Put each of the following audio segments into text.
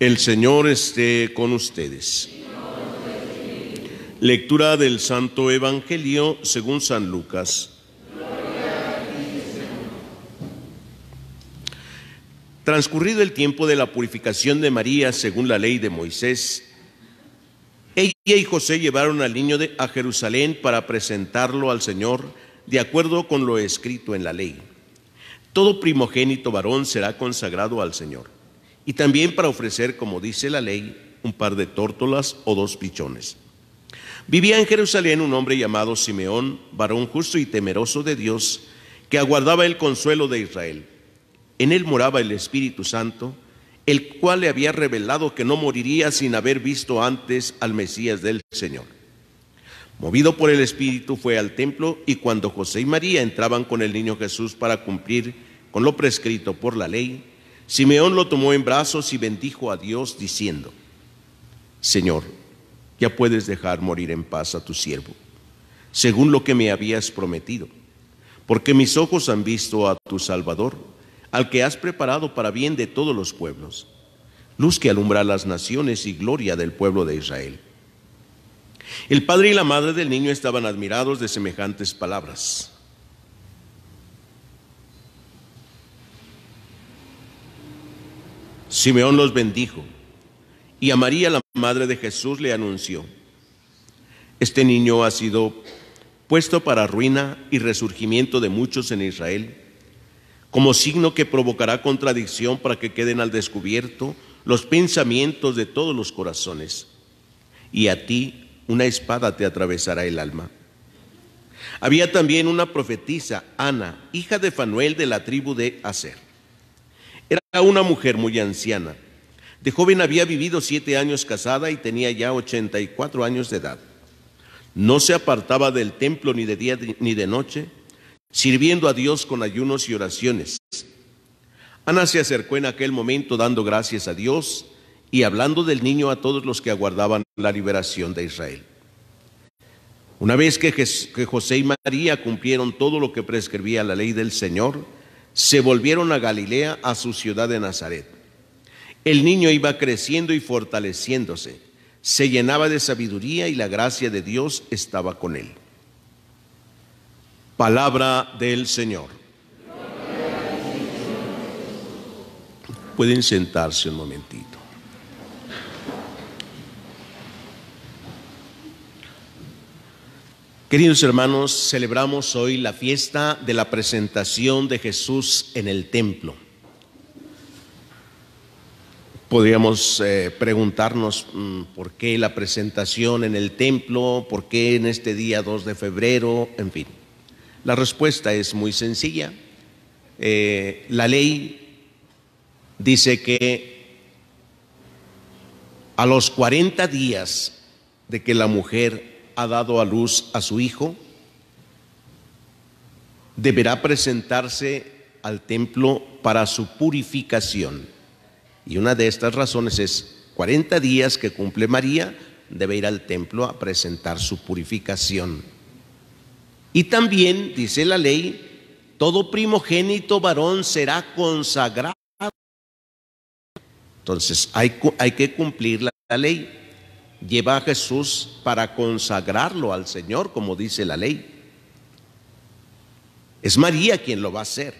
El Señor esté con ustedes. Lectura del Santo Evangelio según San Lucas. Transcurrido el tiempo de la purificación de María según la ley de Moisés, ella y José llevaron al niño a Jerusalén para presentarlo al Señor de acuerdo con lo escrito en la ley. Todo primogénito varón será consagrado al Señor y también para ofrecer, como dice la ley, un par de tórtolas o dos pichones. Vivía en Jerusalén un hombre llamado Simeón, varón justo y temeroso de Dios, que aguardaba el consuelo de Israel. En él moraba el Espíritu Santo, el cual le había revelado que no moriría sin haber visto antes al Mesías del Señor. Movido por el Espíritu fue al templo y cuando José y María entraban con el niño Jesús para cumplir con lo prescrito por la ley, Simeón lo tomó en brazos y bendijo a Dios diciendo, Señor, ya puedes dejar morir en paz a tu siervo, según lo que me habías prometido, porque mis ojos han visto a tu Salvador, al que has preparado para bien de todos los pueblos, luz que alumbra las naciones y gloria del pueblo de Israel. El padre y la madre del niño estaban admirados de semejantes palabras. Simeón los bendijo y a María, la madre de Jesús, le anunció, este niño ha sido puesto para ruina y resurgimiento de muchos en Israel, como signo que provocará contradicción para que queden al descubierto los pensamientos de todos los corazones, y a ti una espada te atravesará el alma. Había también una profetisa, Ana, hija de Fanuel de la tribu de Aser una mujer muy anciana. De joven había vivido siete años casada y tenía ya 84 años de edad. No se apartaba del templo ni de día ni de noche, sirviendo a Dios con ayunos y oraciones. Ana se acercó en aquel momento dando gracias a Dios y hablando del niño a todos los que aguardaban la liberación de Israel. Una vez que, José y María cumplieron todo lo que prescribía la ley del Señor, se volvieron a Galilea, a su ciudad de Nazaret. El niño iba creciendo y fortaleciéndose, se llenaba de sabiduría y la gracia de Dios estaba con él. Palabra del Señor. Pueden sentarse un momentito. Queridos hermanos, celebramos hoy la fiesta de la presentación de Jesús en el templo. Podríamos eh, preguntarnos mm, por qué la presentación en el templo, por qué en este día 2 de febrero, en fin. La respuesta es muy sencilla. Eh, la ley dice que a los 40 días de que la mujer ha dado a luz a su hijo, deberá presentarse al templo para su purificación. Y una de estas razones es 40 días que cumple María, debe ir al templo a presentar su purificación. Y también, dice la ley, todo primogénito varón será consagrado. Entonces hay, que cumplir la ley lleva a Jesús para consagrarlo al Señor, como dice la ley. Es María quien lo va a hacer.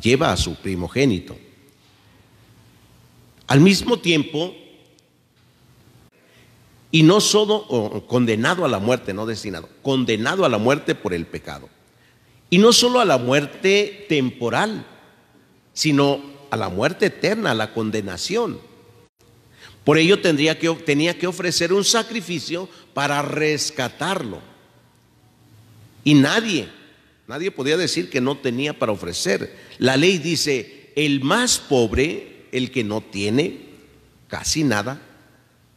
Lleva a su primogénito. Al mismo tiempo, y no solo condenado a la muerte, no destinado, condenado a la muerte por el pecado. Y no solo a la muerte temporal, sino a la muerte eterna, a la condenación por ello tendría que, tenía que ofrecer un sacrificio para rescatarlo. Y nadie, nadie podía decir que no tenía para ofrecer. La ley dice, el más pobre, el que no tiene casi nada,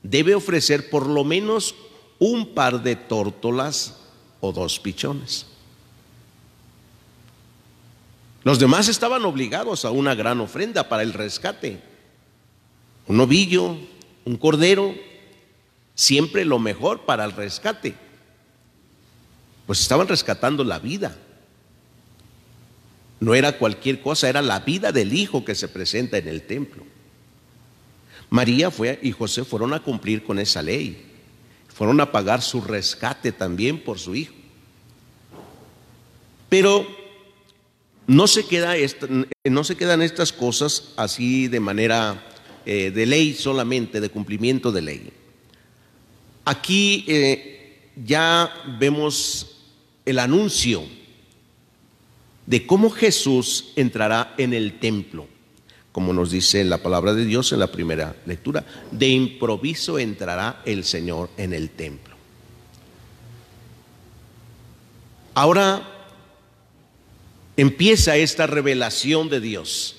debe ofrecer por lo menos un par de tórtolas o dos pichones. Los demás estaban obligados a una gran ofrenda para el rescate. Un ovillo, un cordero, siempre lo mejor para el rescate. Pues estaban rescatando la vida. No era cualquier cosa, era la vida del hijo que se presenta en el templo. María y José fueron a cumplir con esa ley. Fueron a pagar su rescate también por su hijo. Pero no se, queda no se quedan estas cosas así de manera eh, de ley solamente, de cumplimiento de ley. Aquí eh, ya vemos el anuncio de cómo Jesús entrará en el templo, como nos dice la palabra de Dios en la primera lectura, de improviso entrará el Señor en el templo. Ahora empieza esta revelación de Dios,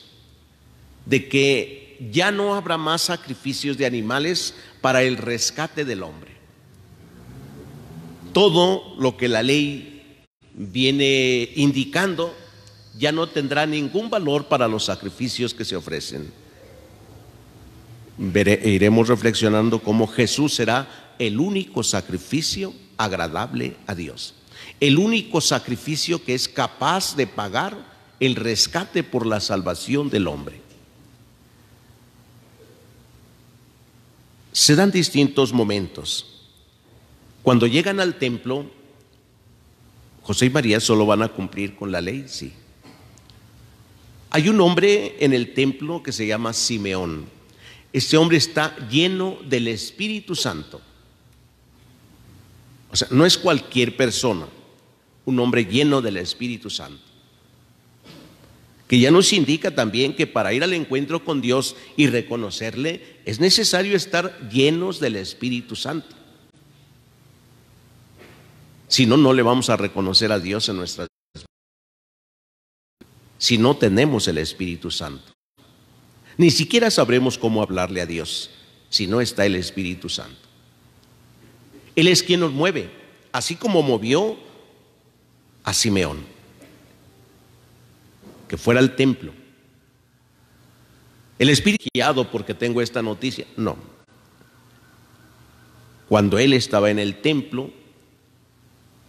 de que ya no habrá más sacrificios de animales para el rescate del hombre. Todo lo que la ley viene indicando ya no tendrá ningún valor para los sacrificios que se ofrecen. E iremos reflexionando cómo Jesús será el único sacrificio agradable a Dios, el único sacrificio que es capaz de pagar el rescate por la salvación del hombre. se dan distintos momentos. Cuando llegan al templo, José y María solo van a cumplir con la ley, sí. Hay un hombre en el templo que se llama Simeón. Este hombre está lleno del Espíritu Santo. O sea, no es cualquier persona, un hombre lleno del Espíritu Santo que ya nos indica también que para ir al encuentro con Dios y reconocerle es necesario estar llenos del Espíritu Santo. Si no, no le vamos a reconocer a Dios en nuestras vidas. Si no tenemos el Espíritu Santo. Ni siquiera sabremos cómo hablarle a Dios si no está el Espíritu Santo. Él es quien nos mueve, así como movió a Simeón que fuera al templo. El Espíritu guiado porque tengo esta noticia. No. Cuando él estaba en el templo,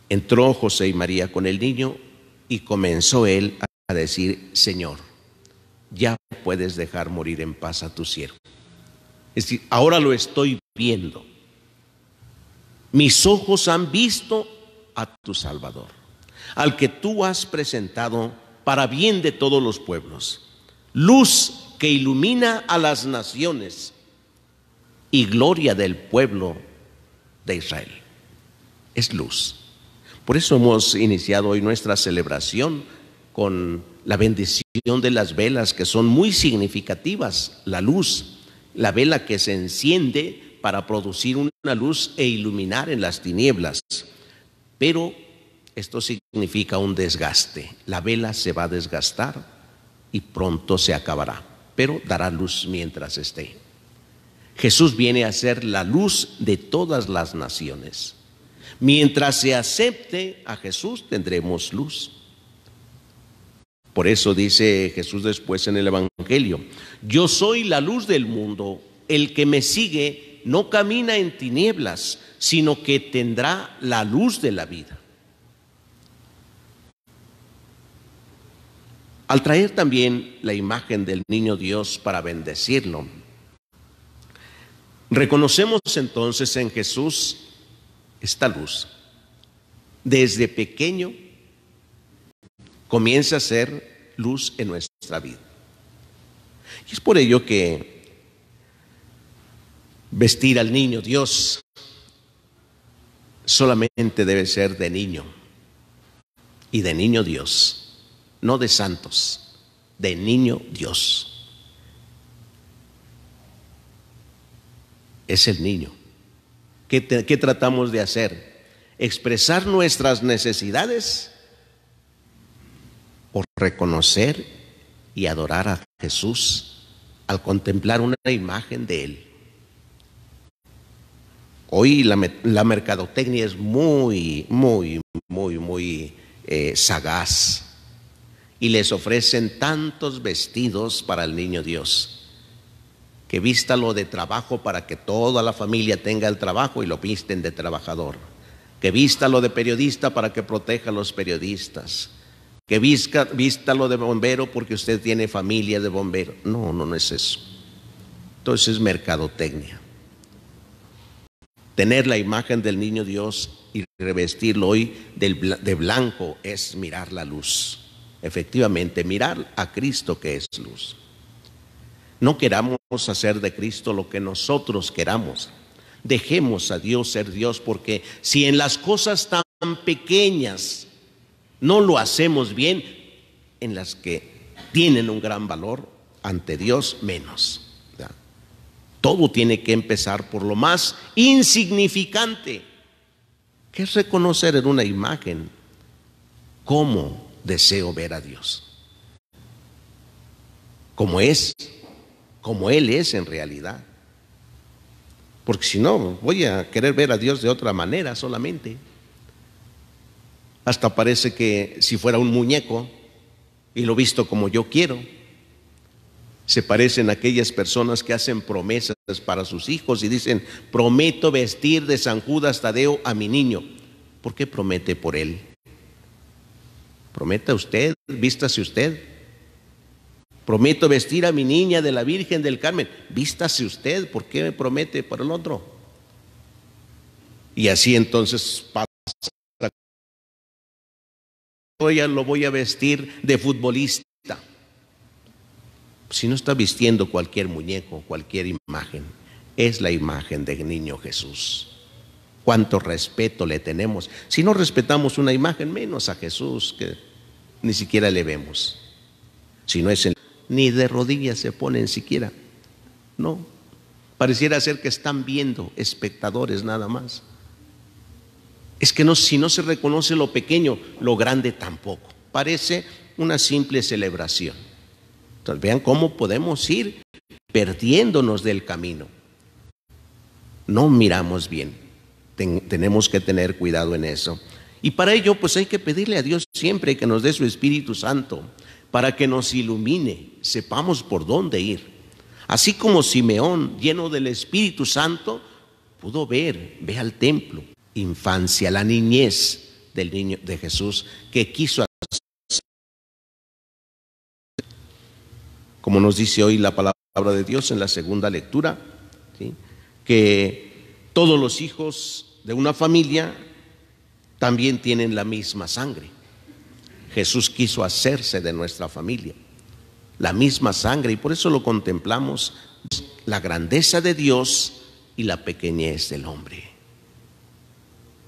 entró José y María con el niño y comenzó él a decir, Señor, ya puedes dejar morir en paz a tu siervo. Es decir, ahora lo estoy viendo. Mis ojos han visto a tu Salvador, al que tú has presentado para bien de todos los pueblos, luz que ilumina a las naciones y gloria del pueblo de Israel. Es luz. Por eso hemos iniciado hoy nuestra celebración con la bendición de las velas que son muy significativas, la luz, la vela que se enciende para producir una luz e iluminar en las tinieblas. Pero esto significa un desgaste. La vela se va a desgastar y pronto se acabará, pero dará luz mientras esté. Jesús viene a ser la luz de todas las naciones. Mientras se acepte a Jesús, tendremos luz. Por eso dice Jesús después en el Evangelio, yo soy la luz del mundo, el que me sigue no camina en tinieblas, sino que tendrá la luz de la vida. al traer también la imagen del niño Dios para bendecirlo. Reconocemos entonces en Jesús esta luz. Desde pequeño comienza a ser luz en nuestra vida. Y es por ello que vestir al niño Dios solamente debe ser de niño y de niño Dios no de santos, de niño Dios. Es el niño. ¿Qué, tratamos de hacer? ¿Expresar nuestras necesidades? ¿O reconocer y adorar a Jesús al contemplar una imagen de Él? Hoy la, mercadotecnia es muy, muy, muy, muy eh, sagaz y les ofrecen tantos vestidos para el niño Dios. Que lo de trabajo para que toda la familia tenga el trabajo y lo visten de trabajador. Que lo de periodista para que proteja a los periodistas. Que vista vístalo de bombero porque usted tiene familia de bombero. No, no, no es eso. Entonces es mercadotecnia. Tener la imagen del niño Dios y revestirlo hoy de blanco es mirar la luz. Efectivamente, mirar a Cristo que es luz. No queramos hacer de Cristo lo que nosotros queramos. Dejemos a Dios ser Dios porque si en las cosas tan pequeñas no lo hacemos bien, en las que tienen un gran valor ante Dios menos. Todo tiene que empezar por lo más insignificante, que es reconocer en una imagen cómo deseo ver a Dios. Como es, como Él es en realidad. Porque si no, voy a querer ver a Dios de otra manera solamente. Hasta parece que si fuera un muñeco y lo visto como yo quiero, se parecen a aquellas personas que hacen promesas para sus hijos y dicen, prometo vestir de San Judas Tadeo a mi niño. porque promete por él? Prometa usted, vístase usted. Prometo vestir a mi niña de la Virgen del Carmen. Vístase usted, ¿por qué me promete para el otro? Y así entonces pasa. Ya lo voy a vestir de futbolista. Si no está vistiendo cualquier muñeco, cualquier imagen, es la imagen del niño Jesús cuánto respeto le tenemos. Si no respetamos una imagen, menos a Jesús, que ni siquiera le vemos. Si no es ni de rodillas se ponen siquiera. No. Pareciera ser que están viendo espectadores nada más. Es que no, si no se reconoce lo pequeño, lo grande tampoco. Parece una simple celebración. Entonces vean cómo podemos ir perdiéndonos del camino. No miramos bien tenemos que tener cuidado en eso. Y para ello, pues hay que pedirle a Dios siempre que nos dé su Espíritu Santo, para que nos ilumine, sepamos por dónde ir. Así como Simeón, lleno del Espíritu Santo, pudo ver, ve al templo, infancia, la niñez del niño de Jesús que quiso hacer. Como nos dice hoy la palabra de Dios en la segunda lectura, que todos los hijos de una familia también tienen la misma sangre. Jesús quiso hacerse de nuestra familia, la misma sangre, y por eso lo contemplamos, la grandeza de Dios y la pequeñez del hombre.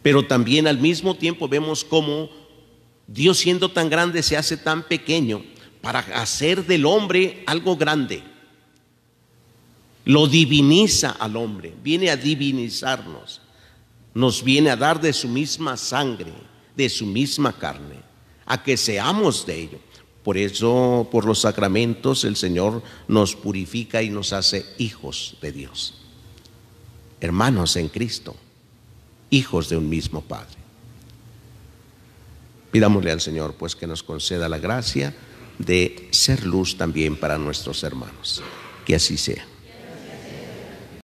Pero también al mismo tiempo vemos cómo Dios siendo tan grande se hace tan pequeño para hacer del hombre algo grande lo diviniza al hombre, viene a divinizarnos, nos viene a dar de su misma sangre, de su misma carne, a que seamos de ello. Por eso, por los sacramentos, el Señor nos purifica y nos hace hijos de Dios, hermanos en Cristo, hijos de un mismo Padre. Pidámosle al Señor, pues, que nos conceda la gracia de ser luz también para nuestros hermanos. Que así sea.